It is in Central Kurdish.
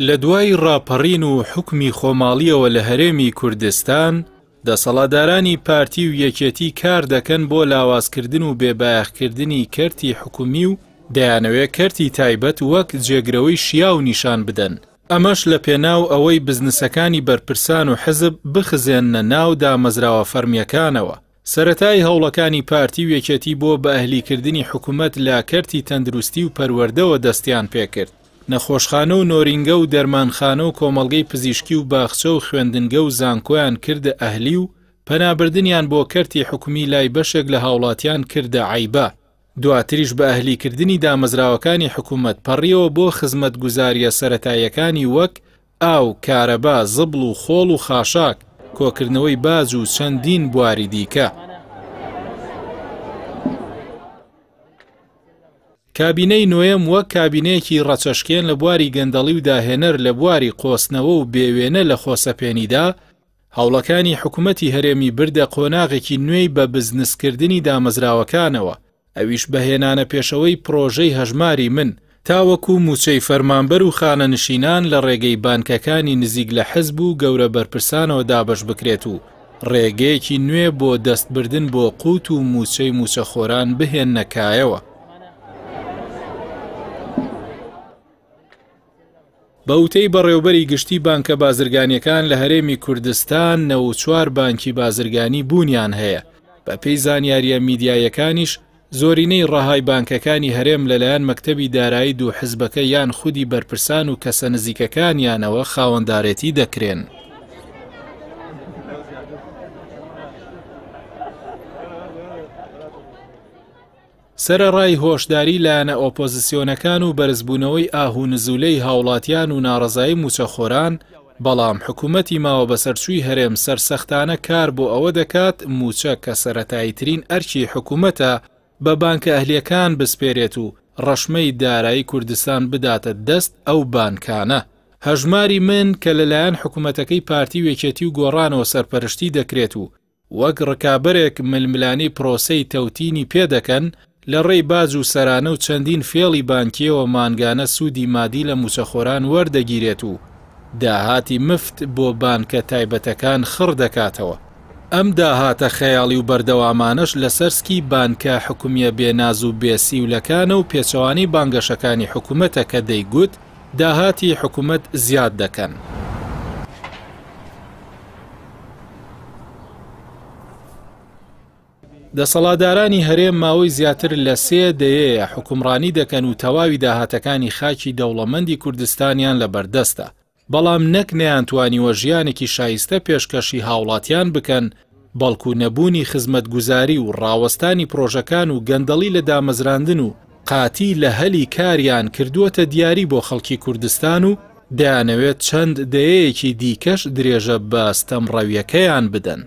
لە دوای ڕاپەڕین و حکمی خۆماڵیەوە لە هەرێمی کوردستان دەسەڵادارانی پارتی و یەکێتی کار دەکەن بۆ لاوازکردن و بێبایەخکردنی کەرتی حکومی و دەیانەوەی کەرتی تایبەت وەک جێگرەوەی شیا و نیشان بدەن ئەمەش لە پێناو ئەوەی بزنسەکانی بەرپرسان و حەزب بخزێنە ناو دامەزراوە فەرمیەکانەوە سەتای هەوڵەکانی پارتی و یەکێتی بۆ بەهلیکردنی حکوومەت لا کەرتی تەندروستی و پەروەردەوە دەستیان پێکرد نەخۆشخانە و نۆرینگە و دەرمانخانە و کۆمەلگەی پزیشکی و باخچە و خوێندنگە و زانکۆیان کردە ئەهلی و پەنابردنیان بۆ کەرتی حکومی لای بەشێک لە هاوڵاتیان کردە عیبە دواتریش بە ئەهلیکردنی دامەزراوەکانی حکوومەت پەڕیەوە بۆ خزمەت گوزاریە سەتاییەکانی وەک ئاو کارەبا زبل و خۆڵ و خاشاک کۆکردنەوەی باز و چەندین بواری دیکە. کابینەی نوێم وەک کابینەیەکی ڕەچەشکێن لە بواری گەندەڵی و داهێنەر لە بواری قۆستنەوە و بێوێنە لە خۆسەپێنیدا هەوڵەکانی حکوومەتتی هەرێمی بردە قۆناغێکی نوێی بە بزنسکردنی دامەزراوەکانەوە ئەویش بەهێنانە پێشەوەی پرۆژەی هەژماری من تاوەکو موچەی فەرمانبەر و خانە نشینان لە ڕێگەی بانکەکانی نزیک لە حەزب و گەورە بەرپرسانەوە دابش بکرێت و ڕێگەیەکی نوێ بۆ دەستبردن بۆ قووت و موچەی موچەخۆران بهێن نەکایەوە بە وتەی بەڕێوبەری گشتی بانکە بازرگانیەکان لە هەرێمی کوردستان نەوە چوار بانکی بازرگانی بوونیان هەیە بە پێی زانیاریە میدیایەکانیش زۆرینەی ڕەهای بانکەکانی هەرێم لەلایەن مەکتەبی دارایی دوو حزبەکە یان خودی بەرپرسان و کەسە نزیکەکانیانەوە خاوەنددارێتی دەکرێن. سەرەڕای هۆشداری لایەنە ئۆپۆزیسیۆنەکان و بەرزبوونەوەی ئاهو نزولەی هاوڵاتیان و ناڕزایی موچەخۆران بەڵام حکوومەتی ماوە بەسەرچووی هەرێم سەرسەختانە کار بۆ ئەوە دەکات موچە کە سەتاییترین ئەرکی حکوومەتە بە بانکە ئەهلیەکان بسپێرێت و ڕەشمەی دارایی کوردستان بداتە دەست ئەو بانکانە. هەژماری من کە لەلایەن حکوومەتەکەی پارتی وێکێتی و گۆڕانەوە سەرپەرشتی دەکرێت و وەک ڕکابرێک ململانی پرۆسەی تەوتینی پێدەکەن لە ڕێی باز و سەرانە و چەندین فێڵی بانکیەوە مانگانە سوودی مادی لە موچەخۆران وەردەگیرێت و داهاتی مفت بۆ بانکە تایبەتەکان خڕ دەکاتەوە ئەم داهاتە خەیاڵی و بەردەوامانش لە سەرسکی بانکە حکومیە بێناز و بێسیولەکانە و پێچەوانی بانگەشەکانی حکوومەتە کە دەیگوت داهاتی حکوومەت زیاد دەکەن. دەسەڵادارانی هەرێم ماوەی زیاتر لە سێ دەیەیە حکومڕانی دەکەن و تەواوی داهاتەکانی خاکی دەوڵەمەندی کوردستانیان لە بەردەستە بەڵام نەک نەیانتوانیوە ژیانێکی شایستە پێشکەشی هاوڵاتیان بکەن بەڵکو نەبوونی خزمەت گوزاری و ڕاوەستانی پرۆژەکان و گەندەڵی لە دامەزراندن و قاتی لە هەلی کاریان کردووەتە دیاری بۆ خەڵکی کوردستان و دەیانەوێت چەند دەیەیەکی دیکەش درێژە بە ستەمڕەویەکەیان بدەن.